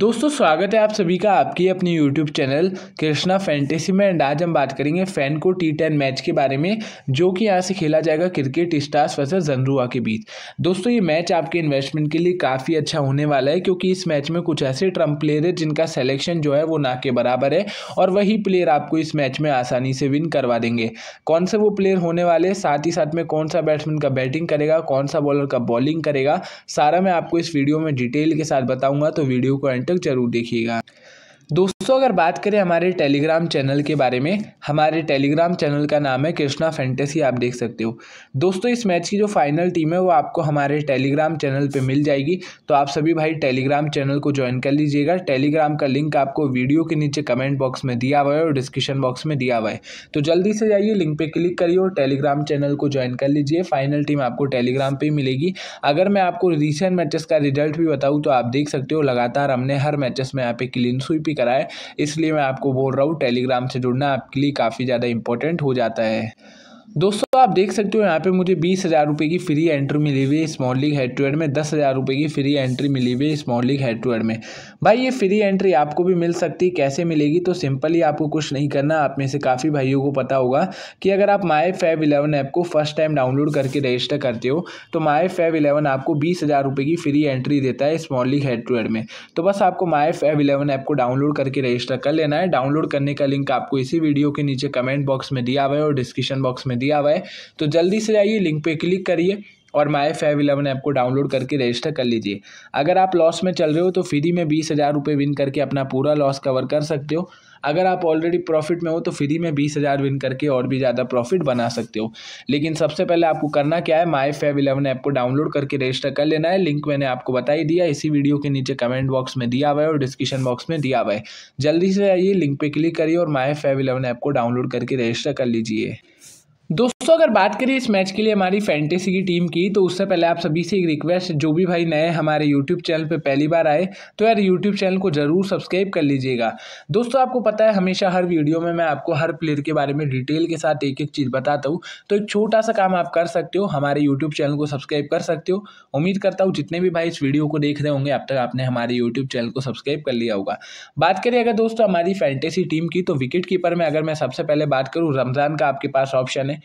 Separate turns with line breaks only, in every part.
दोस्तों स्वागत है आप सभी का आपकी अपने यूट्यूब चैनल कृष्णा फैंटेसी में एंड आज हम बात करेंगे फैन को टी टेन मैच के बारे में जो कि यहाँ से खेला जाएगा क्रिकेट स्टार्स वर्सेस जनरुआ के बीच दोस्तों ये मैच आपके इन्वेस्टमेंट के लिए काफ़ी अच्छा होने वाला है क्योंकि इस मैच में कुछ ऐसे ट्रम्प प्लेयर है जिनका सेलेक्शन जो है वो ना के बराबर है और वही प्लेयर आपको इस मैच में आसानी से विन करवा देंगे कौन से वो प्लेयर होने वाले हैं साथ ही साथ में कौन सा बैट्समैन का बैटिंग करेगा कौन सा बॉलर का बॉलिंग करेगा सारा मैं आपको इस वीडियो में डिटेल के साथ बताऊँगा तो वीडियो को एंड तक जरूर देखिएगा दोस्तों अगर बात करें हमारे टेलीग्राम चैनल के बारे में हमारे टेलीग्राम चैनल का नाम है कृष्णा फैंटेसी आप देख सकते हो दोस्तों इस मैच की जो फाइनल टीम है वो आपको हमारे टेलीग्राम चैनल पे मिल जाएगी तो आप सभी भाई टेलीग्राम चैनल को ज्वाइन कर लीजिएगा टेलीग्राम का लिंक आपको वीडियो के नीचे कमेंट बॉक्स में दिया हुआ है और डिस्क्रिप्शन बॉक्स में दिया हुआ है तो जल्दी से जाइए लिंक पर क्लिक करिए और टेलीग्राम चैनल को ज्वाइन कर लीजिए फाइनल टीम आपको टेलीग्राम पर मिलेगी अगर मैं आपको रिसेंट मैचेस का रिजल्ट भी बताऊँ तो आप देख सकते हो लगातार हमने हर मैचेस में यहाँ पे क्लीन स्वीप ही कराए इसलिए मैं आपको बोल रहा हूँ टेलीग्राम से जुड़ना आपके लिए काफ़ी ज़्यादा इंपॉर्टेंट हो जाता है दोस्तों आप देख सकते हो यहाँ पे मुझे बीस हज़ार रुपये की फ्री एंट्री मिली हुई है small league head to head में दस हज़ार रुपये की फ्री एंट्री मिली हुई है small league head to head में भाई ये फ्री एंट्री आपको भी मिल सकती है कैसे मिलेगी तो सिंपली आपको कुछ नहीं करना आप में से काफ़ी भाइयों को पता होगा कि अगर आप माए फैब इलेवन ऐप को फर्स्ट टाइम डाउनलोड करके रजिस्टर करते हो तो माए फैब इलेवन आपको बीस हज़ार रुपये की फ्री एंट्री देता है small league head to head में तो बस आपको माए फैब इलेवन ऐप को डाउनलोड करके रजिस्टर कर लेना है डाउनलोड करने का लिंक आपको इसी वीडियो के नीचे कमेंट बॉक्स में दिया हुआ है और डिस्क्रिप्शन बॉक्स में में दिया हुआ है तो जल्दी से जाइए लिंक पर क्लिक करिए और माय फाइव इलेवन ऐप को डाउनलोड करके रजिस्टर कर लीजिए अगर आप लॉस में चल रहे हो तो फ्री में बीस हज़ार रुपये विन करके अपना पूरा लॉस कवर कर सकते हो अगर आप ऑलरेडी प्रॉफिट में हो तो फ्री में बीस हज़ार विन करके और भी ज़्यादा प्रॉफिट बना सकते हो लेकिन सबसे पहले आपको करना क्या है माई फाइव इलेवन ऐप को डाउनलोड करके रजिस्टर कर लेना है लिंक मैंने आपको बता ही दिया इसी वीडियो के नीचे कमेंट बॉक्स में दिया हुआ है और डिस्क्रिप्शन बॉक्स में दिया हुआ है जल्दी से आइए लिंक पर क्लिक करिए और माई फाइव इलेवन ऐप को डाउनलोड करके रजिस्टर कर लीजिए दोस्तों अगर बात करें इस मैच के लिए हमारी फैंटेसी की टीम की तो उससे पहले आप सभी से एक रिक्वेस्ट जो भी भाई नए हमारे यूट्यूब चैनल पर पहली बार आए तो यार यूट्यूब चैनल को ज़रूर सब्सक्राइब कर लीजिएगा दोस्तों आपको पता है हमेशा हर वीडियो में मैं आपको हर प्लेयर के बारे में डिटेल के साथ एक एक चीज़ बताता हूँ तो एक छोटा सा काम आप कर सकते हो हमारे यूट्यूब चैनल को सब्सक्राइब कर सकते हो उम्मीद करता हूँ जितने भी भाई इस वीडियो को देख रहे होंगे अब तक आपने हमारे यूट्यूब चैनल को सब्सक्राइब कर लिया होगा बात करें अगर दोस्तों हमारी फैंटेसी टीम की तो विकेट कीपर में अगर मैं सबसे पहले बात करूँ रमज़ान का आपके पास ऑप्शन है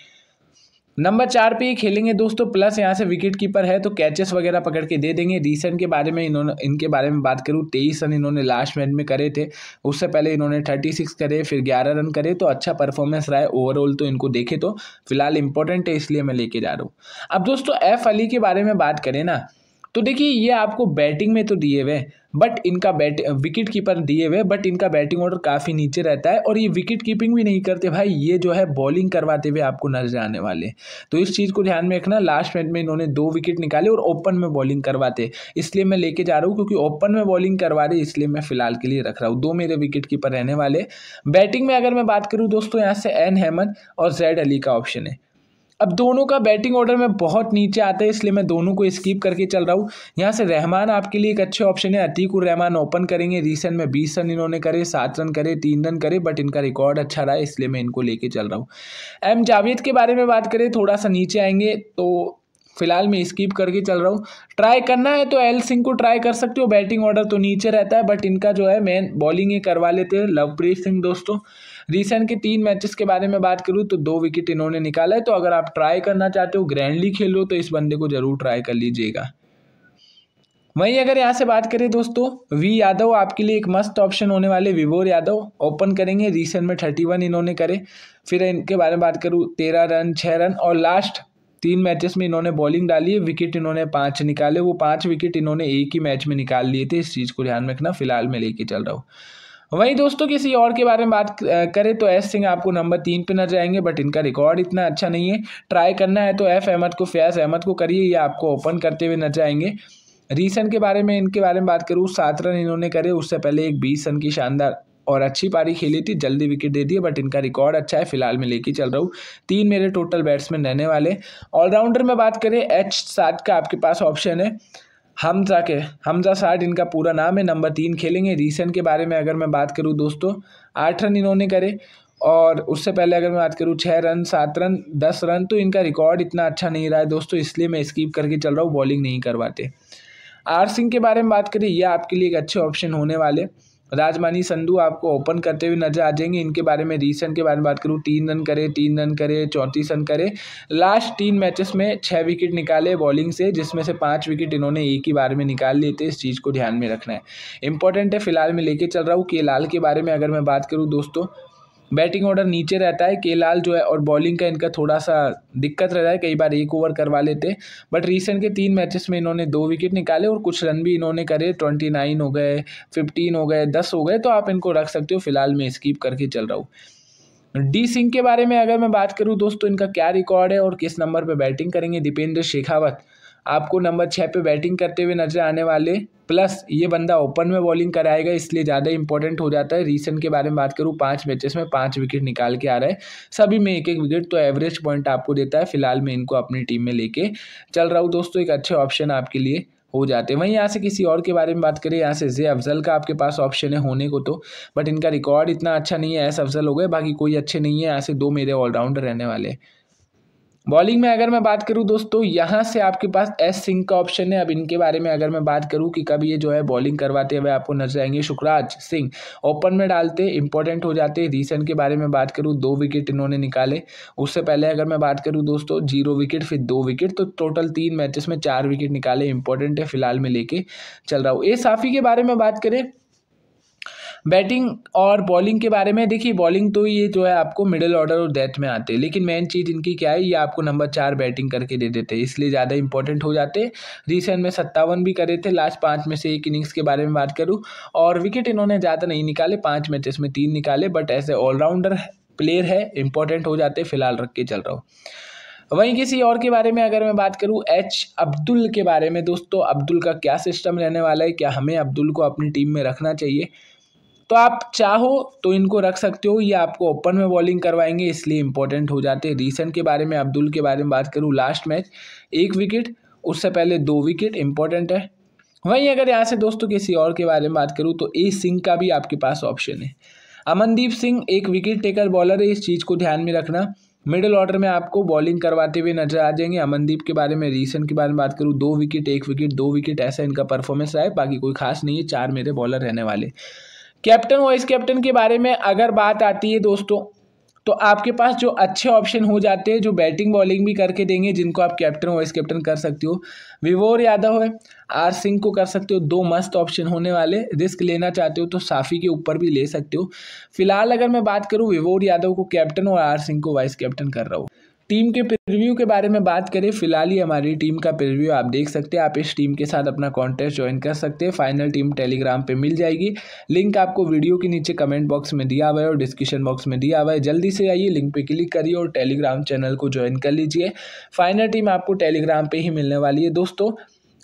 नंबर चार पे ये खेलेंगे दोस्तों प्लस यहाँ से विकेट कीपर है तो कैचेस वगैरह पकड़ के दे देंगे रिसेंट के बारे में इन्होंने इनके बारे में बात करूँ तेईस रन इन्होंने लास्ट मैच में करे थे उससे पहले इन्होंने थर्टी सिक्स करे फिर ग्यारह रन करे तो अच्छा परफॉर्मेंस रहा है ओवरऑल तो इनको देखे तो फिलहाल इंपॉर्टेंट है इसलिए मैं लेके जा रहा हूँ अब दोस्तों एफ अली के बारे में बात करें ना तो देखिए ये आपको बैटिंग में तो दिए हुए बट इनका बैट विकेट कीपर दिए हुए बट इनका बैटिंग ऑर्डर काफ़ी नीचे रहता है और ये विकेट कीपिंग भी नहीं करते भाई ये जो है बॉलिंग करवाते हुए आपको नजर आने वाले तो इस चीज़ को ध्यान में रखना लास्ट मैच में इन्होंने दो विकेट निकाले और ओपन में बॉलिंग करवाते इसलिए मैं लेके जा रहा हूँ क्योंकि ओपन में बॉलिंग करवा रहे इसलिए मैं फिलहाल के लिए रख रहा हूँ दो मेरे विकेट कीपर रहने वाले बैटिंग में अगर मैं बात करूँ दोस्तों यहाँ से एन हेमन और जैड अली का ऑप्शन है अब दोनों का बैटिंग ऑर्डर में बहुत नीचे आता है इसलिए मैं दोनों को स्कीप करके चल रहा हूँ यहाँ से रहमान आपके लिए एक अच्छे ऑप्शन है अतीकुर रहमान ओपन करेंगे रिसेंट में बीस रन इन्होंने करे सात रन करे तीन रन करे बट इनका रिकॉर्ड अच्छा रहा इसलिए मैं इनको लेके चल रहा हूँ एम जावेद के बारे में बात करें थोड़ा सा नीचे आएंगे तो फिलहाल मैं स्किप करके चल रहा हूँ ट्राई करना है तो एल सिंह को ट्राई कर सकते हो बैटिंग ऑर्डर तो नीचे रहता है बट इनका जो है मेन बॉलिंग ये करवा लेते हैं लवप्रीत सिंह दोस्तों रिसेंट के तीन मैचेस के बारे में बात करूँ तो दो विकेट इन्होंने निकाला है तो अगर आप ट्राई करना चाहते हो ग्रैंडली खेलो तो इस बंदे को ज़रूर ट्राई कर लीजिएगा वहीं अगर यहाँ से बात करें दोस्तों वी यादव आपके लिए एक मस्त ऑप्शन होने वाले विभोर यादव ओपन करेंगे रिसेंट में थर्टी वन इन्होंने करे फिर इनके बारे में बात करूँ तेरह रन छः रन और लास्ट तीन मैचेस में इन्होंने बॉलिंग डाली है विकेट इन्होंने पाँच निकाले वो पाँच विकेट इन्होंने एक ही मैच में निकाल लिए थे इस चीज़ को ध्यान में रखना फिलहाल मैं लेके चल रहा हूँ वहीं दोस्तों किसी और के बारे में बात करें तो एस सिंह आपको नंबर तीन पे नजर आएंगे बट इनका रिकॉर्ड इतना अच्छा नहीं है ट्राई करना है तो एफ अहमद को फयाज अहमद को करिए या आपको ओपन करते हुए नजर आएंगे रीसेंट के बारे में इनके बारे में बात करूँ सात रन इन्होंने करे उससे पहले एक बीस रन की शानदार और अच्छी पारी खेली थी जल्दी विकेट दे दिए बट इनका रिकॉर्ड अच्छा है फिलहाल मैं लेके चल रहा हूँ तीन मेरे टोटल बैट्समैन रहने वाले ऑलराउंडर में बात करें एच सात का आपके पास ऑप्शन है हमजा के हमजा साठ इनका पूरा नाम है नंबर तीन खेलेंगे रीसेंट के बारे में अगर मैं बात करूँ दोस्तों आठ रन इन्होंने करे और उससे पहले अगर मैं बात करूँ छः रन सात रन दस रन तो इनका रिकॉर्ड इतना अच्छा नहीं रहा है दोस्तों इसलिए मैं स्कीप करके चल रहा हूँ बॉलिंग नहीं करवाते आर सिंह के बारे में बात करें यह आपके लिए एक अच्छे ऑप्शन होने वाले राजमानी संधु आपको ओपन करते हुए नजर आ जाएंगे इनके बारे में रीसेंट के बारे में बात करूँ तीन रन करे तीन रन करे चौंतीस रन करे लास्ट तीन मैचेस में छः विकेट निकाले बॉलिंग से जिसमें से पाँच विकेट इन्होंने एक ही बार में निकाल लिए थे इस चीज़ को ध्यान में रखना है इंपॉर्टेंट है फिलहाल मैं लेके चल रहा हूँ के लाल के बारे में अगर मैं बात करूँ दोस्तों बैटिंग ऑर्डर नीचे रहता है केलाल जो है और बॉलिंग का इनका थोड़ा सा दिक्कत रहता है कई बार एक ओवर करवा लेते बट रिसेंट के तीन मैचेस में इन्होंने दो विकेट निकाले और कुछ रन भी इन्होंने करे ट्वेंटी नाइन हो गए फिफ्टीन हो गए दस हो गए तो आप इनको रख सकते हो फिलहाल मैं स्कीप करके चल रहा हूँ डी सिंह के बारे में अगर मैं बात करूँ दोस्तों इनका क्या रिकॉर्ड है और किस नंबर पर बैटिंग करेंगे दीपेंद्र शेखावत आपको नंबर छः पे बैटिंग करते हुए नजर आने वाले प्लस ये बंदा ओपन में बॉलिंग कराएगा इसलिए ज़्यादा इंपॉर्टेंट हो जाता है रीसेंट के बारे में बात करूँ पाँच मैचेस में पाँच विकेट निकाल के आ रहा है सभी में एक एक विकेट तो एवरेज पॉइंट आपको देता है फिलहाल मैं इनको अपनी टीम में लेके चल रहा हूँ दोस्तों एक अच्छे ऑप्शन आपके लिए हो जाते हैं वहीं यहाँ से किसी और के बारे में बात करें यहाँ से जे अफजल का आपके पास ऑप्शन है होने को तो बट इनका रिकॉर्ड इतना अच्छा नहीं है एस अफजल हो गए बाकी कोई अच्छे नहीं है यहाँ से दो मेरे ऑलराउंडर रहने वाले हैं बॉलिंग में अगर मैं बात करूं दोस्तों यहाँ से आपके पास एस सिंह का ऑप्शन है अब इनके बारे में अगर मैं बात करूं कि कब ये जो है बॉलिंग करवाते हुए आपको नजर आएंगे सुखराज सिंह ओपन में डालते इंपॉर्टेंट हो जाते रीसेंट के बारे में बात करूँ दो विकेट इन्होंने निकाले उससे पहले अगर मैं बात करूँ दोस्तों जीरो विकेट फिर दो विकेट तो टोटल तीन मैचेस में चार विकेट निकाले इंपॉर्टेंट है फिलहाल में लेके चल रहा हूँ ए साफ़ी के बारे में बात करें बैटिंग और बॉलिंग के बारे में देखिए बॉलिंग तो ये जो है आपको मिडिल ऑर्डर और डेथ में आते हैं लेकिन मेन चीज़ इनकी क्या है ये आपको नंबर चार बैटिंग करके दे देते हैं इसलिए ज़्यादा इंपॉर्टेंट हो जाते रिसेंट में सत्तावन भी करे थे लास्ट पाँच में से एक इनिंग्स के बारे में बात करूँ और विकेट इन्होंने ज़्यादा नहीं निकाले पाँच मैचेस में तीन निकाले बट ए ऑलराउंडर प्लेयर है इंपॉर्टेंट हो जाते फिलहाल रख के चल रहा हूँ वहीं किसी और के बारे में अगर मैं बात करूं एच अब्दुल के बारे में दोस्तों अब्दुल का क्या सिस्टम रहने वाला है क्या हमें अब्दुल को अपनी टीम में रखना चाहिए तो आप चाहो तो इनको रख सकते हो ये आपको ओपन में बॉलिंग करवाएंगे इसलिए इंपॉर्टेंट हो जाते हैं रिसेंट के बारे में अब्दुल के बारे में बात करूँ लास्ट मैच एक विकेट उससे पहले दो विकेट इंपॉर्टेंट है वहीं अगर यहाँ से दोस्तों किसी और के बारे में बात करूँ तो ए सिंह का भी आपके पास ऑप्शन है अमनदीप सिंह एक विकेट टेकर बॉलर है इस चीज़ को ध्यान में रखना मिडिल ऑर्डर में आपको बॉलिंग करवाते हुए नजर आ जाएंगे अमनदीप के बारे में रीसेंट के बारे में बात करूँ दो विकेट एक विकेट दो विकेट ऐसा इनका परफॉर्मेंस रहा है बाकी कोई खास नहीं है चार मेरे बॉलर रहने वाले कैप्टन वाइस कैप्टन के बारे में अगर बात आती है दोस्तों तो आपके पास जो अच्छे ऑप्शन हो जाते हैं जो बैटिंग बॉलिंग भी करके देंगे जिनको आप कैप्टन वाइस कैप्टन कर सकते हो विवोर यादव है आर सिंह को कर सकते हो दो मस्त ऑप्शन होने वाले रिस्क लेना चाहते हो तो साफ़ी के ऊपर भी ले सकते हो फिलहाल अगर मैं बात करूँ विवोर यादव को कैप्टन और आर सिंह को वाइस कैप्टन कर रहा हूँ टीम के प्रीव्यू के बारे में बात करें फिलहाल ही हमारी टीम का प्रीव्यू आप देख सकते हैं आप इस टीम के साथ अपना कॉन्टेस्ट ज्वाइन कर सकते हैं फाइनल टीम टेलीग्राम पे मिल जाएगी लिंक आपको वीडियो के नीचे कमेंट बॉक्स में दिया हुआ है और डिस्क्रिप्शन बॉक्स में दिया हुआ है जल्दी से आइए लिंक पे क्लिक करिए और टेलीग्राम चैनल को ज्वाइन कर लीजिए फाइनल टीम आपको टेलीग्राम पर ही मिलने वाली है दोस्तों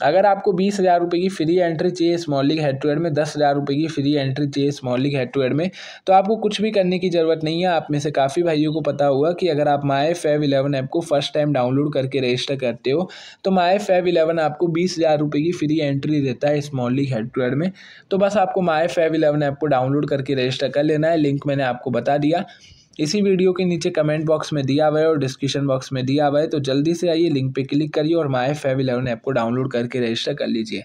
अगर आपको बीस हज़ार रुपये की फ्री एंट्री चाहिए small league head to head में दस हज़ार रुपये की फ्री एंट्री चाहिए small league head to head में तो आपको कुछ भी करने की ज़रूरत नहीं है आप में से काफ़ी भाइयों को पता होगा कि अगर आप माए फैव इलेवन ऐप को फर्स्ट टाइम डाउनलोड करके रजिस्टर करते हो तो माए फैव इलेवन आपको बीस हज़ार रुपये की फ्री एंट्री देता है small league head to head में तो बस आपको माए फैव इलेवन ऐप को डाउनलोड करके रजिस्टर कर लेना है लिंक मैंने आपको बता दिया इसी वीडियो के नीचे कमेंट बॉक्स में दिया हुआ है और डिस्क्रिप्शन बॉक्स में दिया हुआ है तो जल्दी से आइए लिंक पे क्लिक करिए और माई फेव इलेवन ऐप को डाउनलोड करके रजिस्टर कर लीजिए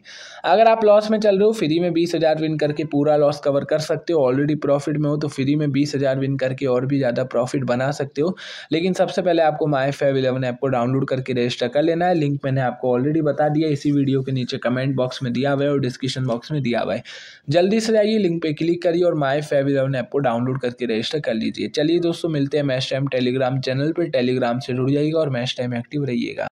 अगर आप लॉस में चल रहे हो फ्री में बीस हज़ार विन करके पूरा लॉस कवर कर सकते हो ऑलरेडी प्रॉफिट में हो तो फ्री में बीस हज़ार विन करके और भी ज़्यादा प्रॉफिट बना सकते हो लेकिन सबसे पहले आपको माई फेव इलेवन ऐप को डाउनलोड करके रजिस्टर कर लेना है लिंक मैंने आपको ऑलरेडी बता दिया इसी वीडियो के नीचे कमेंट बॉक्स में दिया हुआ है और डिस्क्रिप्शन बॉक्स में दिया हुआ है जल्दी से आइए लिंक पर क्लिक करिए और माई फेव इलेवन ऐप को डाउनलोड करके रजिस्टर कर लीजिए चलिए चलिए दोस्तों मिलते हैं मैच टाइम टेलीग्राम चैनल पर टेलीग्राम से जुड़ जाइएगा और मैच टाइम एक्टिव रहिएगा